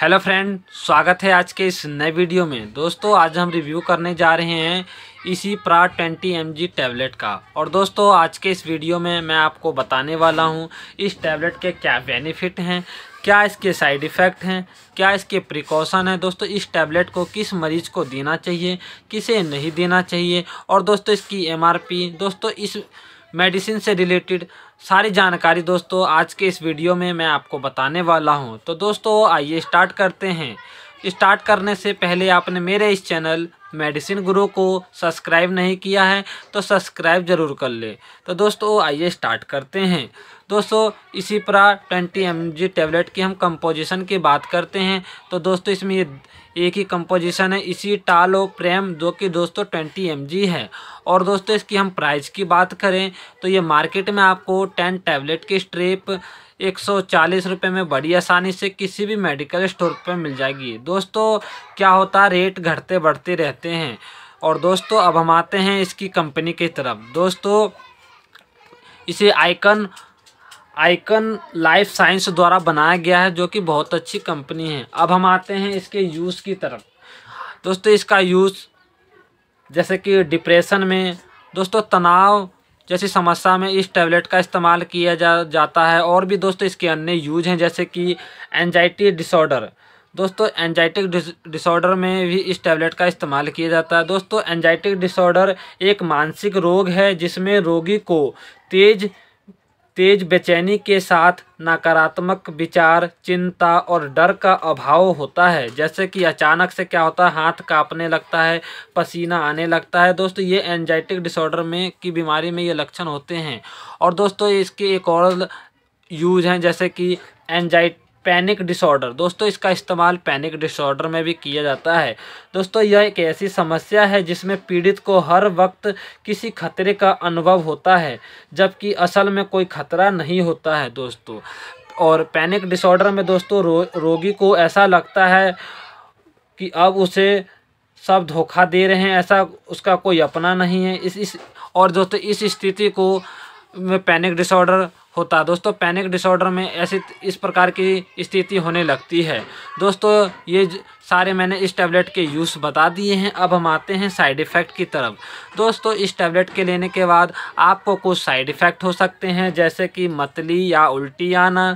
hello friend स्वागत है आज के इस नए वीडियो में दोस्तों आज हम रिव्यू करने जा रहे हैं इसी प्रा 20 एम टैबलेट का और दोस्तों आज के इस वीडियो में मैं आपको बताने वाला हूं इस टैबलेट के क्या बेनिफिट हैं क्या इसके साइड इफ़ेक्ट हैं क्या इसके प्रिकॉशन हैं दोस्तों इस टैबलेट को किस मरीज़ को देना चाहिए किसे नहीं देना चाहिए और दोस्तों इसकी एम दोस्तों इस मेडिसिन से रिलेटेड सारी जानकारी दोस्तों आज के इस वीडियो में मैं आपको बताने वाला हूं तो दोस्तों आइए स्टार्ट करते हैं स्टार्ट करने से पहले आपने मेरे इस चैनल मेडिसिन गुरु को सब्सक्राइब नहीं किया है तो सब्सक्राइब ज़रूर कर ले तो दोस्तों आइए स्टार्ट करते हैं दोस्तों इसी प्रकार ट्वेंटी एम जी टैबलेट की हम कंपोजिशन की बात करते हैं तो दोस्तों इसमें ये एक ही कंपोजिशन है इसी टालो प्रेम जो कि दोस्तों ट्वेंटी एम है और दोस्तों इसकी हम प्राइस की बात करें तो ये मार्केट में आपको टेन टैबलेट की स्ट्रिप एक सौ चालीस रुपये में बड़ी आसानी से किसी भी मेडिकल स्टोर पर मिल जाएगी दोस्तों क्या होता है रेट घटते बढ़ते रहते हैं और दोस्तों अब हम आते हैं इसकी कंपनी की तरफ दोस्तों इसे आइकन आइकन लाइफ साइंस द्वारा बनाया गया है जो कि बहुत अच्छी कंपनी है अब हम आते हैं इसके यूज़ की तरफ दोस्तों इसका यूज़ जैसे कि डिप्रेशन में दोस्तों तनाव जैसी समस्या में इस टैबलेट का इस्तेमाल किया जा जाता है और भी दोस्तों इसके अन्य यूज हैं जैसे कि एनजाइटी डिसऑर्डर दोस्तों एनजाइटिक डिसऑर्डर में भी इस टैबलेट का इस्तेमाल किया जाता है दोस्तों एनजाइटिक डिसऑर्डर एक मानसिक रोग है जिसमें रोगी को तेज़ तेज बेचैनी के साथ नकारात्मक विचार चिंता और डर का अभाव होता है जैसे कि अचानक से क्या होता है हाथ कांपने लगता है पसीना आने लगता है दोस्तों ये एनजाइटिक डिसऑर्डर में की बीमारी में ये लक्षण होते हैं और दोस्तों इसके एक और यूज हैं जैसे कि एनजाइट पैनिक डिसऑर्डर दोस्तों इसका इस्तेमाल पैनिक डिसऑर्डर में भी किया जाता है दोस्तों यह एक ऐसी समस्या है जिसमें पीड़ित को हर वक्त किसी खतरे का अनुभव होता है जबकि असल में कोई खतरा नहीं होता है दोस्तों और पैनिक डिसऑर्डर में दोस्तों रो, रोगी को ऐसा लगता है कि अब उसे सब धोखा दे रहे हैं ऐसा उसका कोई अपना नहीं है इस इस और दोस्तों इस स्थिति को में पैनिक डिसऑर्डर होता है दोस्तों पैनिक डिसऑर्डर में ऐसी इस प्रकार की स्थिति होने लगती है दोस्तों ये सारे मैंने इस टैबलेट के यूज़ बता दिए हैं अब हम आते हैं साइड इफ़ेक्ट की तरफ दोस्तों इस टैबलेट के लेने के बाद आपको कुछ साइड इफ़ेक्ट हो सकते हैं जैसे कि मतली या उल्टी आना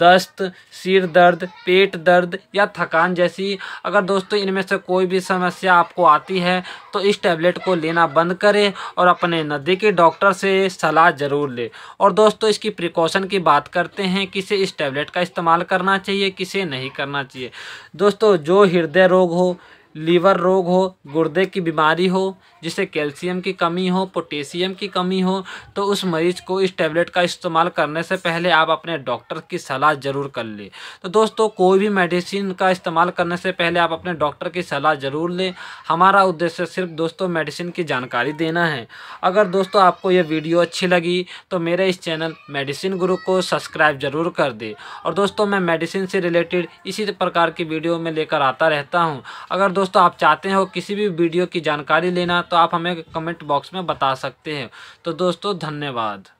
दस्त सिर दर्द पेट दर्द या थकान जैसी अगर दोस्तों इनमें से कोई भी समस्या आपको आती है तो इस टैबलेट को लेना बंद करें और अपने नज़दीकी डॉक्टर से सलाह ज़रूर लें और दोस्तों इसकी प्रिकॉशन की बात करते हैं किसे इस टैबलेट का इस्तेमाल करना चाहिए किसे नहीं करना चाहिए दोस्तों जो हृदय रोग हो लीवर रोग हो गुर्दे की बीमारी हो जिसे कैल्शियम की कमी हो पोटेशियम की कमी हो तो उस मरीज को इस टैबलेट का इस्तेमाल करने से पहले आप अपने डॉक्टर की सलाह ज़रूर कर लें तो दोस्तों कोई भी मेडिसिन का इस्तेमाल करने से पहले आप अपने डॉक्टर की सलाह ज़रूर लें हमारा उद्देश्य सिर्फ दोस्तों मेडिसिन की जानकारी देना है अगर दोस्तों आपको यह वीडियो अच्छी लगी तो मेरे इस चैनल मेडिसिन ग्रुप को सब्सक्राइब ज़रूर कर दे और दोस्तों मैं मेडिसिन से रिलेटेड इसी प्रकार की वीडियो में लेकर आता रहता हूँ अगर दोस्तों दोस्तों आप चाहते हो किसी भी वीडियो की जानकारी लेना तो आप हमें कमेंट बॉक्स में बता सकते हैं तो दोस्तों धन्यवाद